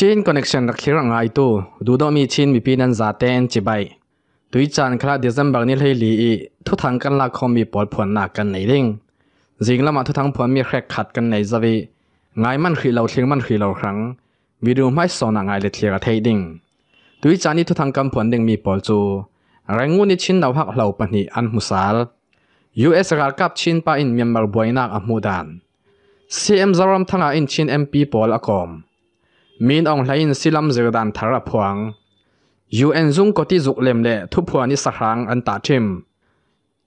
ชินคอนเนคชันรักเขีรังไอตู้ดูดอมีชินมีปีนันซาเตนจีบไปตุยจานคลาเดซันบางนี่เลยลีทุกทางกันลาคอมมีปอดผลหนักกันในดิ่งจริงแล้วมาทุกทางผลมีแครกขัดกันในจะวีงมันคือเราเชียงมันคือเราครั้งวิดูไม่สอนงไงเลยเทียร์เทดิ้งตุยจานนี่ทุกทางกันผลดึงมีปอดจูแรงงูนี่ชินเราพักเราปนีอันมุสาล US รักับชินป้าอินเมียนมาบวยนักอัมมูดาน CM จารมทัางอินชิน MP ปอลอคอมมีนองไลน์สิลัมเจอดันทาระพวงยูเอ็นซุงก็ที่จุกเล่มเล่ทุพวนิสักครั้งอันตาชิม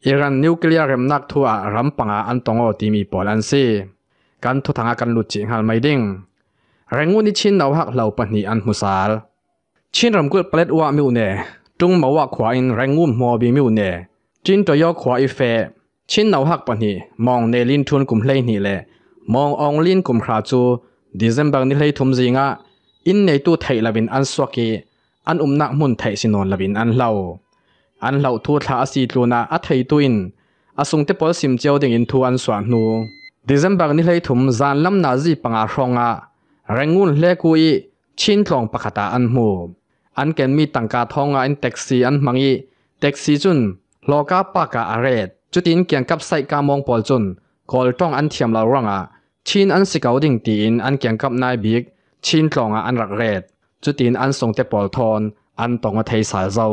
อิรันนิวเคลียร์เรมนักทัวรัมปังอันตงโอตีมีปอลันซีกันทุทางกันลุจิงหัลไม่ดิ่งแรงงูนิชินเอาหักเหล่าปนีอันมุสาล ชินรำกุลเปลดว่ามิวเน่จุงมาว่าขวาอินแรงงูมอบีมิวเน่จินตัวยอขวาอีเฟชินเอาหักปนีมองเนลินทุนกลุ่มเล่นี่แหละมององลินกลุ่มคราจู December ni lei thum zinga in nei tu thei labin an swaki an umna mun thei sinon labin an lau an lau thu tha asi tluna a thei tu in asung te pol sim cheu ding in thu an swa nu December ni lei thum zan lam na ji panga ronga rengun hle kui chin thlong pakata an mu an ken mi tangka thonga in taxi an mangi taxi chun loka paka aret chutin kiang kap sai ka mong pol chun kol tong an thiam la ronga ชินอันสิเกาดิ่งตีนอันเกียงกับนายบิ๊กชินตองอันรักเรดจุดตีนอันส่งเตปอลทอนอันตองเทสาเจ้า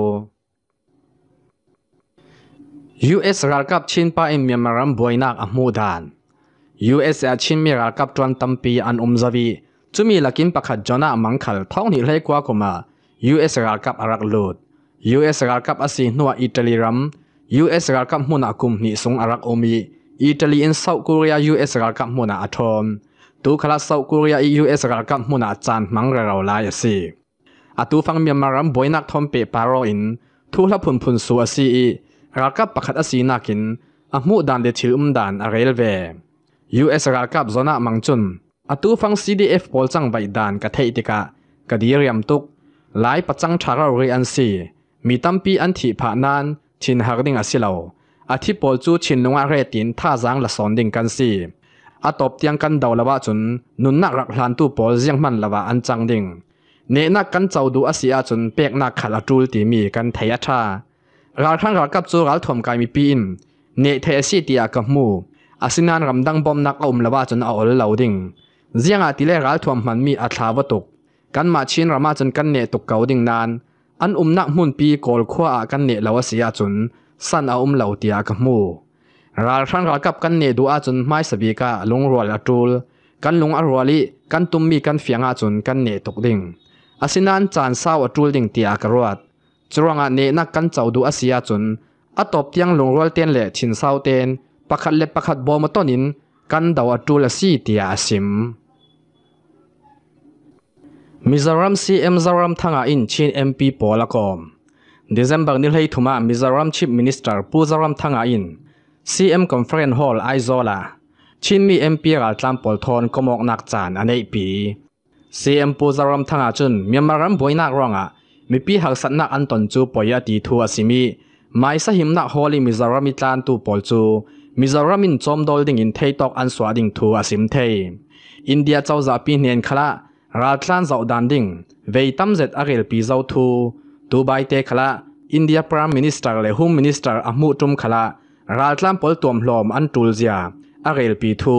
US รักกับชินป้าอิมเมียมารัมบวยนักอมูดาน US อาชินมีรักกับจวนตัมปีอันอมซาวีจุมีลักินปะขัดจอนามังคัลเท่งนี้เลยกว่ากุมา US รักกับอารักลูด US รักกับอาศินัวอิตาลีรัม US รักกับมุนอากุมนิสงอารักอมีอิตาลีอินสซาว์เกาหลียูเอสรัลกับมุนาอัทอมตูคลาสซาว์เกาหลียูเอสรัลกับมุนาจันมังเรราลายสิอาตูฟังเมียมารัมบอยนักทอมเปปารออินทุลัพุนพุนสัวซีรัลกับประขัดอสีนักินอามูดันเดชิอุมดันอาเรลเวยูเอสรัลกับโซนามังจุนอาตูฟังซีดีเอฟบอลจังใบดันกะเทติกะกะดีเรียมตุกหลายปัจจังชาราเรียนซีมีตั้มปีอันที่ผ่านนั้นชินฮาร์ดิงอาศิเลาอาทิปอลจูชินนงอาเรตินท่าจางละสอนดิ่งกันสีอาตบเตียงกันเดาละว่าจุนนุนนักรักหลานตู้ปอลเจียงมันละว่าอันจังดิ่งเนนักกันเจ้าดูอาศัยจุนเปียกนักขัดจูลตีมีกันเทียชารักทั้งรักกับจูรักถมกายมีปีนเนเทสีตียกับมูอาัินานรำดังบอมนักอมละว่าจุนเอาเลาดิ่งเจียงอาติเลรักถมมันมีอาชาวตุกกันมาชินรำมาจุนกันเนตุกเกาดิ่งนานอันอุ้มนักมุนปีกอลขว้ากันเนละวเสียจนสันเอาอุ้มเหล่าเตียกมูรัลรันรักับกันเนดูอาจนไม่สบีกาลงรัวละจูลกันลงอรัวลีกันตุ้มมีกันเฟียงอาจนกันเนตกดิ่งอาศินันจานสาวจูลดิ่งเตียกรวดจรวงอาเนนักกันเจ้าดูอาศสียจนอาตบเตียงลงรัวเตียนเละชินสาวเตนปักขัดเล็บปักขัดบอมต้นิน กันดาวจูลสีเตียสิมมิซารัมซีเอ็มซารัมทั้งอาอินชินเอ็มพีปอละกอม December ni lei thuma Mizoram Chief Minister Puzaram Thanga in CM Conference Hall Aizola Chin mi MP ral tlam pol thon komok nak chan anei pi CM Puzaram Thanga chun Myanmaram boinak ronga mi pi hak sat nak anton chu poya ti thu asimi mai sa him nak holi Mizoram tlan tu pol chu Mizoram in chom dol ding in thei tok an swa ding thu asim thei India chau za pi nen khala ral tlan zau dan ding vei tam zet arel pi zau thu ဒူဘိုင်တေခလာအိန္ဒိယပရမ်မင်းစတာလေဟူမ်မင်းစတာအမှုတုံခလာရာတလမ်ပေါ်တုံလှော်မန်တူလ်ဇာအရေလ်ပီထူ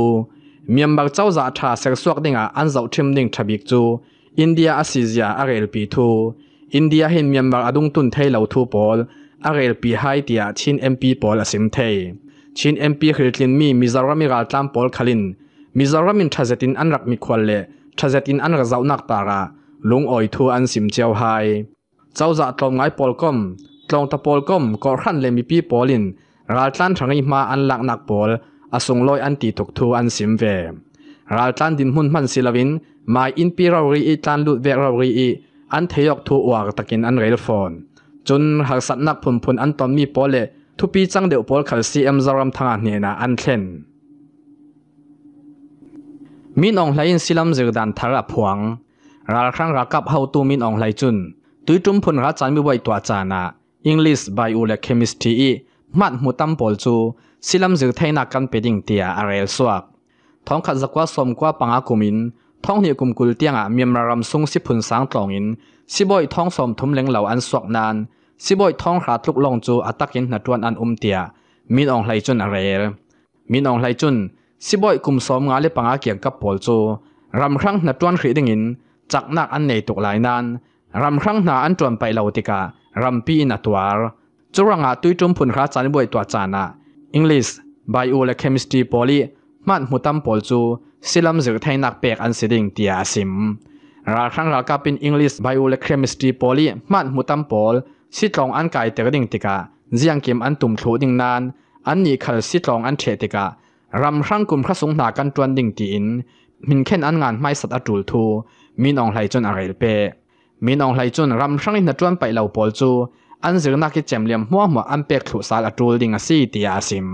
မြန်ဘာเจ้าဇာထာဆက်ဆွက်ဒင်းအန်ဇောက်ထင်ဒင်းထဘိကချူအိန္ဒိယအစီဇာအရေလ်ပီထူအိန္ဒိယဟင်မြန်ဘာအဒုံတွန်ထေလောထူပေါ်အရေလ်ပီဟိုင်တီယာချင်းအမ်ပီပေါ်အစင်ထေချင်းအမ်ပီခရစ်လင်မီမီဇာရမီရာတလမ်ပေါ်ခလင်မီဇာရမင်ထဇတင်အန်ရက်မီခွလလေထဇတင်အန်ရဇောက်နက်တာရာလုံအိုိထူအန်စင်ချောဟိုင်เจ้าจะตรงไงปอลก้มตรงตะปอลก้มก็ขั้นเลมีปีปอลินรัลตันทั้งยิมาอันหลักหนักปอลอาสงลอยอันตีตกทูอันสิมเวรัลตันดินหุ่นมันศิลวินมาอินปีเรารีอีตันลุดเวเรารีอีอันเทยกทูอวกตะกินอันเรลฟอนจนหากสัตนักผุนผุนอันตอมมีปอลเล ทุปีจังเดียวปอลขัลซีเอ็มจารมทางเนี่ยนะอันเทนมินองไหลสิลมจืดันทาราพวงราครั้งรักกับเฮาตูมินองไหลจุนตุยจุมพนรัจันมีไว้ตัวจานะอังกฤษไบโอและเคมิสตีอีมัดมุตัมปอลจูสิลมจือไทยนักกันเปดิ้งเตียอาร์เรสวก ท้องขัดสกว่าสมกว่าปังอากุมินท้องเหนียกุมกุลเตียงอ่ะมีมรารำซุงสิพุนสังตองอิน สิบอยท้องสมทุมเล็งเหล่าอันสวกนานสิบอยท้องขาดลุกลงจูอัตักินนัดวนอันอุมเตียมินองไหลจุนอาร์เรมินองไหลจุน สิบอยกุมสมงาเลปังอาเกียงกับปอลจู รำครั้งนัดวนขีดิงอินจากนักอันเนตุกหลายนานรำครั้งหนาอันจวนไปเลาติการำปีนัตร์จุรังอาตุยจุมพุนคราจันบวยตัวจานะอังกฤษไบโอและเคมิสตรีโพลีมัดมุตัมปอลจูสิลัมจือไทยนักเปกอันสิดิงเตียสิมราครั้งรากับเป็นอังกฤษไบโอและเคมิสตรีโพลีมัดมุตัมปอลสิตรองอันไกเตร์ดิงติกาเจียงเกมอันตุ่มถูดิงนาน อันนี้ขือสิตรองอันเฉติการำครั้งกลุ่มพระสงฆ์หนากันจวนดิงตีนมินเข็นอันงานไม่สัตว์อจูลทูมีนองไหลจนอะไรเปมีน้องหลายจุนรำช่างนินจวนไปเล่าปอลจูอันซึ่งนักกิจมเลี้ยมหัวหมวอันเป็กถูสารอตูดิงอสีตียาสิม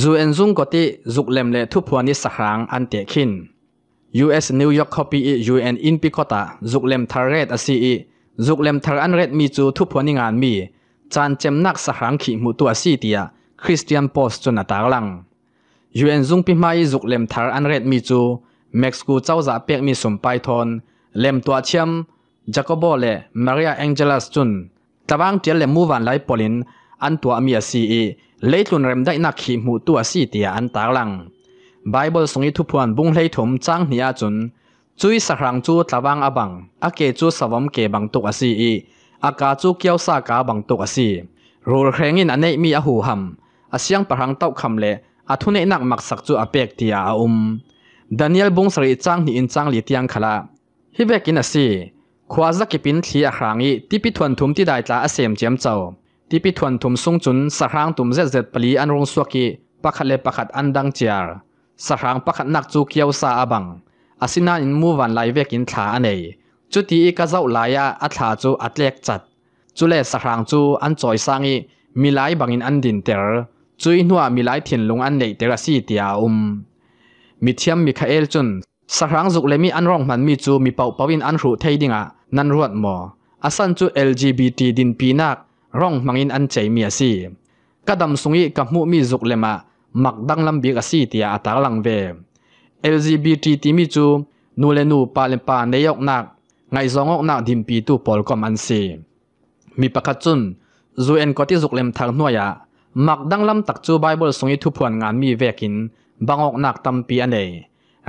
จูเอ็นซุงก็ติจุกเลมเลทุพวนิสหังอันเตะขิน US New York copy e UN in picota จุกเลมทาร์เรตอสีจุกเลมทาร์อันเรตมีจูทุพวนิงานมีจานเจมนักสหังขีมุตัวสีตียคริสเตียนโพสต์จนตากลังูเอ็นซุงพิมายจุกเลมทาร์อันเรตมีจูแม็กซ์กูเจ้าจะเปียกมีสมไปทอนเล่มตัวเชื่อมจักโบเล่มาริอาแองเจลัสจุนตะวังเจียเล่มูวันไลปอลินอันตัวมีสีเอเลยตุนเรมได้นักขีมูตัวสีเตียอันตาลังไบเบิลสงยิทุพวนบุ้งเลยถมจ้างเนียจุนจุยสักรังจูตะวังอบังอาเกจูสวมเกบังตุกสีเออากาจูเกียวสากาบังตุกสีรูเคร่งินอันนี้มีอหูหมอาเสียงประหังเต้าคำเละอาทุนเนนักมักสักจูอเปกเตียอาอุม Daniel bung sari chang ni in chang li tiang khala hi vek in asi khwaza ki pin thli a hrangi tipi thon thum ti dai tla a sem chem chaw tipi thon thum sung chun sa hrang tum zet zet pali an rong suaki pakhale pakhat an dang chiar sa hrang pakhat nak chu kiau sa abang asina in mu van lai vek in thla anei chu ti ka zau laia a thla chu atlek chat chu le sa hrang chu an choi sangi milai bangin an din ter chui nuwa milai thin lung an nei ter a si tia um มิเทียมมิคาเอลจุนสักครั้งสุขเลมีอันร้องมันมีจูมีเป่าเป่าินอันรูเทดิงะนั่นรวดหมออาสันจู LGBT ดินปีนักร้องมังอินอันใจมีอาีกระดมสุงอีกับมุมีจุขเลมามักดังลำบีกสีเตียอัตากลังเว LGBT ที่มีจูนูเลนูปาเลปาเนยกนักไงสองอกนักดินปีตูปอลกอมันซีมีประกาศจุนจูเอ็นก็ที่จุขเลมทางนัวยะหมักดังลำตักจูไบเบิลสุงอีทุพวนงานมีเวกินบางอกนักตัมปีอันเลย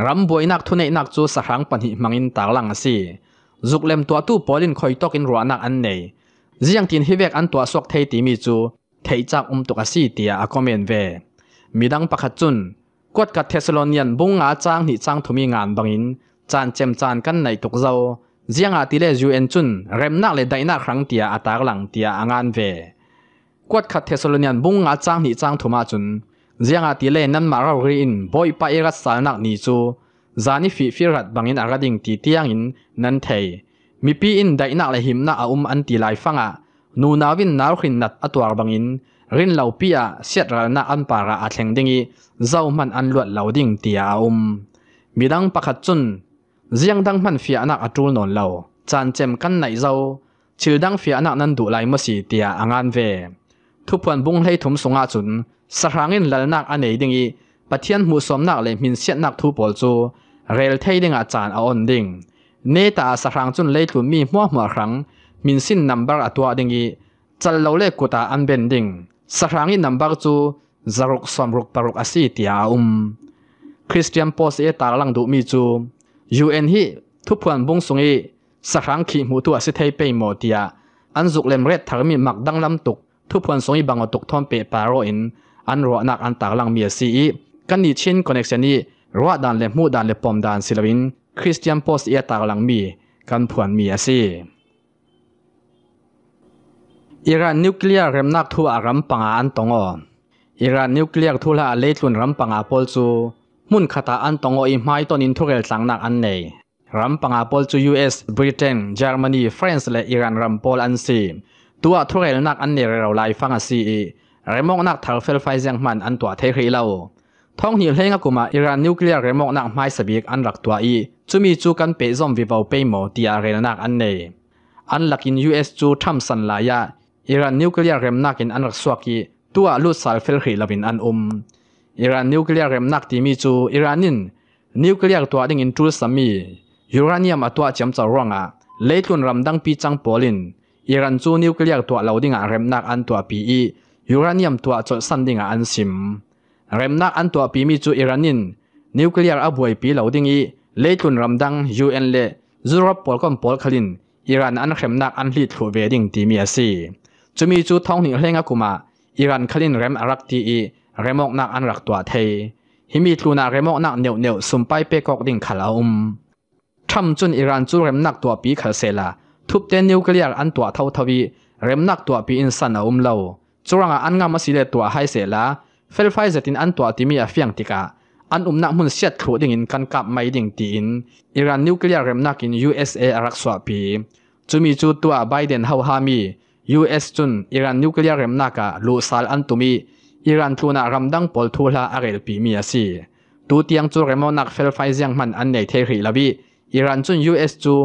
รำบวยนักทุนนักจูสหังปันหิมังอินตาลังสิจุกเล่มตัวตู้ปอลินคอยตอกินรัวนักอันเลยียังตินฮิเวกอันตัวสวกเทติมีจูเทจากอุมตุกสีเตียอากอมเมนเวมีดังปะขจุนกดกัดเทสโลเนียนบุงอาจางหิจางทุมีงานบังอินจานเจมจานกันในตุกเจ้าเจียงอาติเลจูเอ็นจุนเร็มนักเลยได้นักครั้งเตียอาตากหลังเตียอางานเวกดขัดเทสโลเนียนบุงอาจางหิจางทุมาจุน zianga ti le nan ma rau ri in boy pa i rat sal nak ni chu zani fi fi rat bangin aga ding ti tiang in nan thei mi pi in dai nak le him na a um an ti lai fanga nu na win nau khin nat atwar bangin rin lau pia siat ra na an para a thleng dingi zau man an luat lau ding ti a um midang pakhat chun ziang dang man fi anak atul non lau chan chem kan nai zau childang fi anak nan du lai ma si ti a angan ve ทุพันบุ้งให้ถมสงอาจุนสร้างเงินหลนักอันไหนดิงอีปะเทียนมูสมนักเลยมินเสียนักทุปอลจูเรลเทยดึงอาจารย์เอาอนดิ่งเนตาสร้างจุนเลยถุนมีมัอวหัวครั้ง มินสิ้นนัมเบอร์ตัวดิ่งอีจัลเลวเลกุตาอันเบนดิ่งสร้างเงินนัมเบอร์จูจารุกสมรุกปรุกอาศิติอาอุมคริสเตียนโพสเอตาลังดูมีจูยูเอ็นฮีทุพันบุ้งสงอีสร้างขีมูตัวสิเทยไปหมดเดียอันจุกเลมเรตถางมีหมักดังลำตุกทุกคนสงอีบังอตุกทอมเปปาโรอิน อันรัวนักอันตากลังเมียซีอีกันนี่เช่นคอนเนคชันนี้รัวดันเลมูดันเลปอมดันศิลวินคริสเตียนโพสเอียตากลังมีกันผวนเมียซีอิรันนิวเคลียร์เริ่มนักทัวรัมปังอันตงออิรันนิวเคลียร์ทุลาเลทุนรัมปังอาโพลซูมุนคาตาอันตงออิมไฮตอนอินทุเรลสังนักอันเนยรัมปังอาโพลซูยูเอสบริเตนเยอรมนีฝรั่งและอิรันรัมโพลอันซีตัวทุเรศนักอันเนรเราไล่ฟังอาซีเรมองนักทาร์เฟลไฟเซยงมันอันตัวเทครีเราท้องหิวเฮงกุมาอิรันนิวเคลียร์เรมองนักไม่สบิกอันรักตัวอีจุมีจูกันเปซอมวิบเอาเปโมตีอาเรนักอันเนอันหลักอินยูเอสจูทัมสันลายาอิรันนิวเคลียร์เรมนักอินอันรักสวากีตัวลุดสารเฟลขีลาบินอันอุมอิรันนิวเคลียร์เรมนักที่มีจูอิรันนินนิวเคลียร์ตัวดิ่งอินทูสัมียูเรเนียมตัวจำจะร่วงอ่ะเลตุนรำดังปีจังโปลินอิรันจูนิวเคลียร์ตัวเราดิ่งอ่ะเรมนักอันตัวปีอียูเรเนียมตัวจดสันดิ่งอ่ะอันซิมเรมนักอันตัวปีมีจูอิรันินนิวเคลียร์อับวยปีเราดิ่งอีเลตุนรำดังยูเอ็นเลยุรบปอลกนปอลคลินอิรันอันเรมนักอันลีดถูเวดิ่งตีมีอาซีจะมีจูท้องหนิงเล่ะกุมาอิรันคลินเรมอารักตีอีเรมอกนักอันรักตัวเทฮิมีทูนาเรมอกนักเนียวเนียวสุ่มไปเปกอกดิ่งขลาอุ่มทำจนอิรันจูเรมนักตัวปีขาเซลาทุบเตนนิวเคลียร์อันตัวเท่าทวีเริมนักตัวปีอินสันเอาอุ้มเล่าจุรงอันงามสิเลตัวไฮเสลาเฟลไฟเซตินอันตัวที่มีอฟียงติกาอันอุ้มนักมุนเสียดขูดิ่งกันกับไม่ดิ่งตีนอิรันนิวเคลียร์เริมนักอินยูเอ USA รักษาปีจูมีจูตัวไบเดนเฮาฮามียูเอสจุนอิรันนิวเคลียร์เริมนักะลูซาลอันตุมีอิรันทูนารำดังปอลทูลาอาเรลปีมีอาซีตูเตียงจูเรมอนักเฟลไฟเซียงมันอันในเทรีลาบีอิรันจุน US จู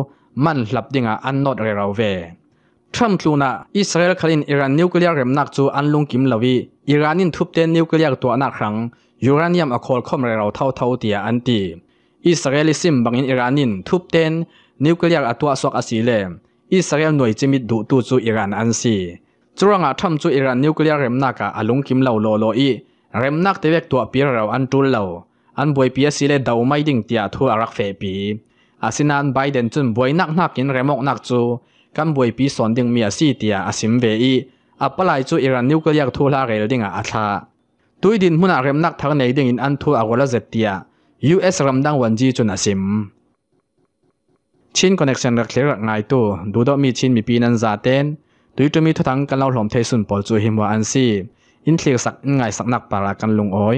มันหลับดิ่งอันนอดเรราเวทรัมป์ทูน่าอิสราเอลขลินอิรันนิวเคลียร์เร็มนักจูอันลุงกิมลวีอิรันินทุบเตนนิวเคลียร์ตัวนักครั้งยูเรเนียมอคอลคอมเรรวเท่าเท่าเตียอันตี อิสราเอลซิมบังอินอิรันินทุบเตนนิวเคลียร์ตัวสวกอสีเลมอิสราเอลหน่วยจิมิดดูตูจูอิรันอันซีจุรังอาทำจูอิรันนิวเคลียร์เร็มนักอันลุงกิมเลาโลโลอีเร็มนักเทวกตัวปีเราอันตุลเลาอันบวยปีสีเลดาวไม่ดิ่งเตียทัวรักเฟปีอาศินันไบเดนจุนบวยนักนักยินเรมอกนักจูกันบวยปีสอนดึงมีอาศิเตียอาศิมเวีอปลายจูอิรันนิวเคลียร์ทูลาเรลดิงอาชาตุยดินมุนอาเรมนักทังในดึงอินอันทูอาโกลาเซตียยูเอสรำดังวันจีจุนอาศิมชินคอนเนคชันรักเลือกไงตัวดูดอกมีชินมีปีนันซาเตนตุยจูมีทุทังกันเราหลอมเทสุนปอลจูฮิมวาอันซีอินเคลียสักไงสักนักปารากันลงอ้อย